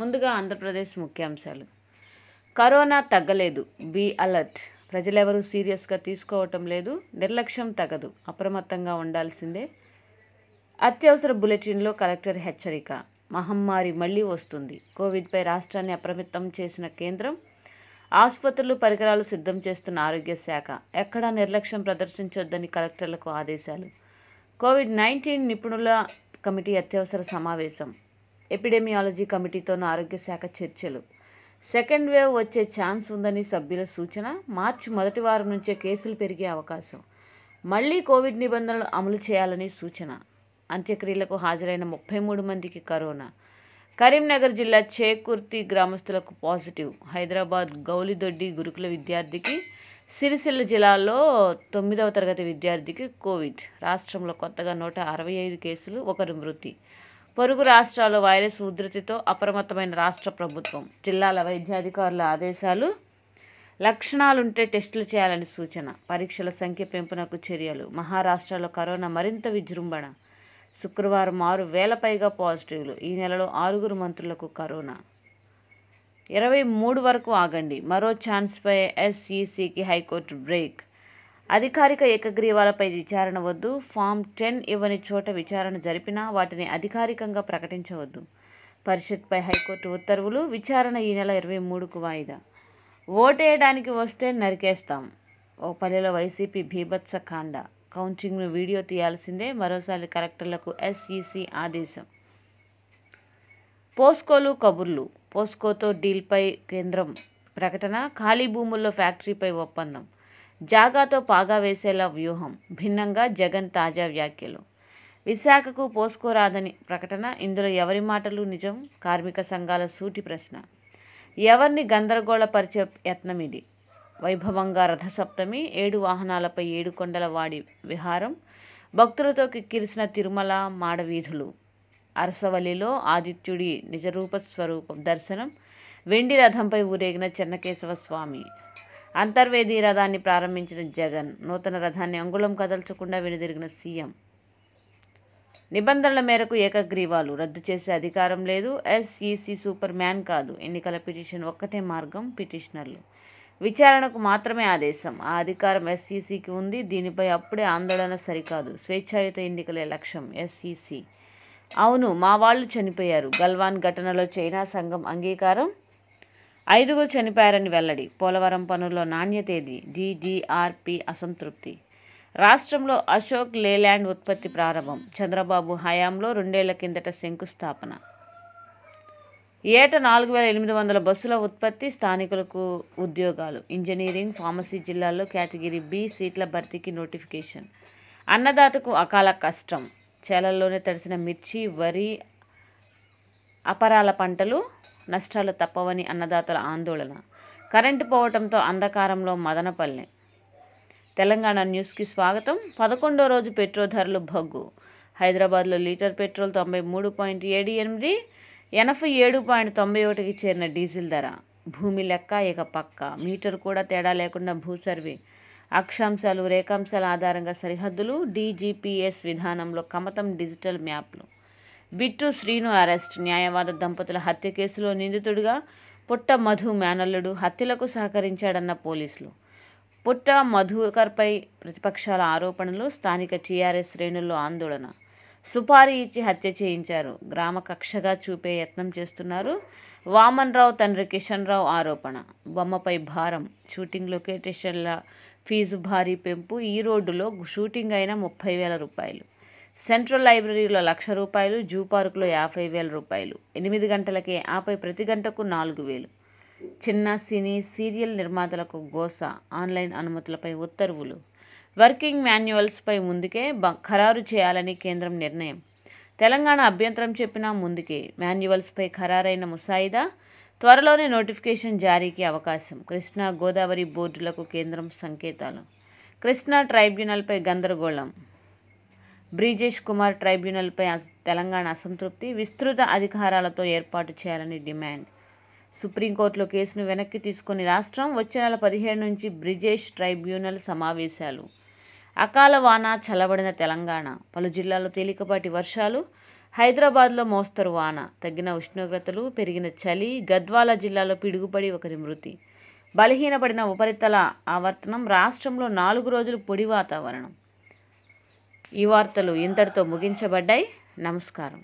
ముందుగా ఆంధ్రప్రదేశ్ ముఖ్యాంశాలు కరోనా తగ్గలేదు బీ అలర్ట్ ప్రజలెవరూ సీరియస్గా తీసుకోవటం లేదు నిర్లక్ష్యం తగదు అప్రమత్తంగా ఉండాల్సిందే అత్యవసర బులెటిన్లో కలెక్టర్ హెచ్చరిక మహమ్మారి మళ్లీ వస్తుంది కోవిడ్పై రాష్ట్రాన్ని అప్రమత్తం చేసిన కేంద్రం ఆసుపత్రులు పరికరాలు సిద్ధం చేస్తున్న ఆరోగ్య శాఖ ఎక్కడా నిర్లక్ష్యం ప్రదర్శించొద్దని కలెక్టర్లకు ఆదేశాలు కోవిడ్ నైన్టీన్ నిపుణుల కమిటీ అత్యవసర సమావేశం ఎపిడెమియాలజీ కమిటీతోనూ ఆరోగ్య శాఖ చర్చలు సెకండ్ వేవ్ వచ్చే ఛాన్స్ ఉందని సభ్యుల సూచన మార్చి మొదటి వారం నుంచే కేసులు పెరిగే అవకాశం మళ్లీ కోవిడ్ నిబంధనలు అమలు చేయాలని సూచన అంత్యక్రియలకు హాజరైన ముప్పై మూడు మందికి కరోనా కరీంనగర్ జిల్లా చేకుర్తి గ్రామస్తులకు పాజిటివ్ హైదరాబాద్ గౌలిదొడ్డి గురుకుల విద్యార్థికి సిరిసిల్ల జిల్లాలో తొమ్మిదవ తరగతి విద్యార్థికి కోవిడ్ రాష్ట్రంలో కొత్తగా నూట అరవై ఐదు కేసులు ఒకరు మృతి పొరుగు రాష్ట్రాల్లో వైరస్ ఉధృతితో అప్రమత్తమైన రాష్ట్ర ప్రభుత్వం జిల్లాల వైద్యాధికారుల ఆదేశాలు లక్షణాలుంటే టెస్టులు చేయాలని సూచన పరీక్షల సంఖ్య పెంపునకు చర్యలు మహారాష్ట్రలో కరోనా మరింత విజృంభణ శుక్రవారం ఆరు వేల పైగా పాజిటివ్లు ఈ నెలలో ఆరుగురు మంత్రులకు కరోనా ఇరవై మూడు వరకు ఆగండి మరో ఛాన్స్పై ఎస్ఈసీకి హైకోర్టు బ్రేక్ అధికారిక ఏకగ్రీవాలపై విచారణ వద్దు ఫామ్ టెన్ ఇవ్వని చోట విచారణ జరిపినా వాటిని అధికారికంగా ప్రకటించవద్దు పరిషత్పై హైకోర్టు ఉత్తర్వులు విచారణ ఈ నెల ఇరవై మూడుకు వాయిదా ఓటేయడానికి వస్తే నరికేస్తాం ఓ పల్లెలో వైసీపీ భీభత్స కాండ కౌంటింగ్ను వీడియో తీయాల్సిందే మరోసారి కలెక్టర్లకు ఎస్ఈసి ఆదేశం పోస్కోలు కబుర్లు పోస్కోతో డీల్పై కేంద్రం ప్రకటన ఖాళీ భూముల్లో ఫ్యాక్టరీపై ఒప్పందం జాగాతో పాగా వేసేలా వ్యూహం భిన్నంగా జగన్ తాజా వ్యాఖ్యలు విశాఖకు పోసుకోరాదని ప్రకటన ఇందులో ఎవరి మాటలు నిజం కార్మిక సంఘాల సూటి ప్రశ్న ఎవరిని గందరగోళపరిచే యత్నం ఇది వైభవంగా రథసప్తమి ఏడు వాహనాలపై ఏడు కొండల వాడి విహారం భక్తులతో కిక్కిరిసిన తిరుమల మాడవీధులు అరసవల్లిలో ఆదిత్యుడి నిజరూప స్వరూప దర్శనం వెండి రథంపై ఊరేగిన చెన్నకేశవ స్వామి అంతర్వేది రథాన్ని ప్రారంభించిన జగన్ నూతన రథాన్ని అంగుళం కదల్చకుండా వెనుదిరిగిన సీఎం నిబంధనల మేరకు ఏకగ్రీవాలు రద్దు చేసే అధికారం లేదు ఎస్ఈసీ సూపర్ మ్యాన్ కాదు ఎన్నికల పిటిషన్ ఒక్కటే మార్గం పిటిషనర్లు విచారణకు మాత్రమే ఆదేశం ఆ అధికారం ఎస్ఈసీకి ఉంది దీనిపై అప్పుడే ఆందోళన సరికాదు స్వేచ్ఛాయుత ఎన్నికలే లక్ష్యం ఎస్ఈసీ అవును మా వాళ్ళు చనిపోయారు గల్వాన్ ఘటనలో చైనా సంఘం అంగీకారం ఐదుగురు చనిపోయారని వెల్లడి పోలవరం పనుల్లో నాణ్యతేది డీజీఆర్పీ అసంతృప్తి రాష్ట్రంలో అశోక్ లేలాండ్ ఉత్పత్తి ప్రారంభం చంద్రబాబు హయాంలో రెండేళ్ల కిందట శంకుస్థాపన ఏట నాలుగు వేల ఎనిమిది వందల బస్సుల ఉత్పత్తి స్థానికులకు ఉద్యోగాలు ఇంజనీరింగ్ ఫార్మసీ జిల్లాల్లో కేటగిరీ బి సీట్ల భర్తీకి నోటిఫికేషన్ అన్నదాతకు అకాల కష్టం చేలల్లోనే తడిసిన మిర్చి వరి అపరాల పంటలు నష్టాలు తప్పవని అన్నదాతల ఆందోళన కరెంటు పోవటంతో అంధకారంలో మదనపల్లె తెలంగాణ న్యూస్కి స్వాగతం పదకొండో రోజు పెట్రోల్ ధరలు భగ్గు హైదరాబాద్లో లీటర్ పెట్రోల్ తొంభై మూడు పాయింట్ ఏడు ఎనిమిది ఎనభై ఏడు పాయింట్ తొంభై ఒకటికి చేరిన డీజిల్ ధర భూమి లెక్క ఇక పక్క మీటర్ కూడా తేడా లేకుండా భూ సర్వే అక్షాంశాలు రేఖాంశాల ఆధారంగా సరిహద్దులు డీజీపీఎస్ విధానంలో కమతం డిజిటల్ మ్యాప్లు బిట్టు శ్రీను అరెస్ట్ న్యాయవాద దంపతుల హత్య కేసులో నిందితుడుగా పుట్ట మధు మేనల్లుడు హత్యలకు సహకరించాడన్న పోలీసులు పుట్ట మధుకర్పై ప్రతిపక్షాల ఆరోపణలు స్థానిక టీఆర్ఎస్ శ్రేణుల్లో ఆందోళన సుపారీ ఇచ్చి హత్య చేయించారు గ్రామ కక్షగా చూపే యత్నం చేస్తున్నారు వామన్రావు తండ్రి కిషన్ రావు ఆరోపణ బొమ్మపై భారం షూటింగ్ లొకేటేషన్ల ఫీజు భారీ పెంపు ఈ రోడ్డులో షూటింగ్ అయిన ముప్పై వేల రూపాయలు సెంట్రల్ లైబ్రరీలో లక్ష రూపాయలు జూ పార్కులో యాభై వేల రూపాయలు ఎనిమిది గంటలకే ఆపై ప్రతి గంటకు నాలుగు వేలు చిన్న సినీ సీరియల్ నిర్మాతలకు గోస ఆన్లైన్ అనుమతులపై ఉత్తర్వులు వర్కింగ్ మాన్యువల్స్పై ముందుకే ఖరారు చేయాలని కేంద్రం నిర్ణయం తెలంగాణ అభ్యంతరం చెప్పినా ముందుకే మాన్యువల్స్పై ఖరారైన ముసాయిదా త్వరలోనే నోటిఫికేషన్ జారీకి అవకాశం కృష్ణా గోదావరి బోర్డులకు కేంద్రం సంకేతాలు కృష్ణా ట్రైబ్యునల్పై గందరగోళం బ్రిజేష్ కుమార్ ట్రైబ్యునల్పై తెలంగాణ అసంతృప్తి విస్తృత అధికారాలతో ఏర్పాటు చేయాలని డిమాండ్ సుప్రీంకోర్టులో కేసును వెనక్కి తీసుకుని రాష్ట్రం వచ్చే నెల పదిహేడు నుంచి బ్రిజేష్ ట్రైబ్యునల్ సమావేశాలు అకాల వాన చల్లబడిన తెలంగాణ పలు జిల్లాల్లో తేలికపాటి వర్షాలు హైదరాబాద్లో మోస్తరు వాన తగ్గిన ఉష్ణోగ్రతలు పెరిగిన చలి గద్వాల జిల్లాలో పిడుగుపడి ఒకరి మృతి బలహీనపడిన ఉపరితల ఆవర్తనం రాష్ట్రంలో నాలుగు రోజులు పొడి వాతావరణం ఈ వార్తలు ఇంతటితో ముగించబడ్డాయి నమస్కారం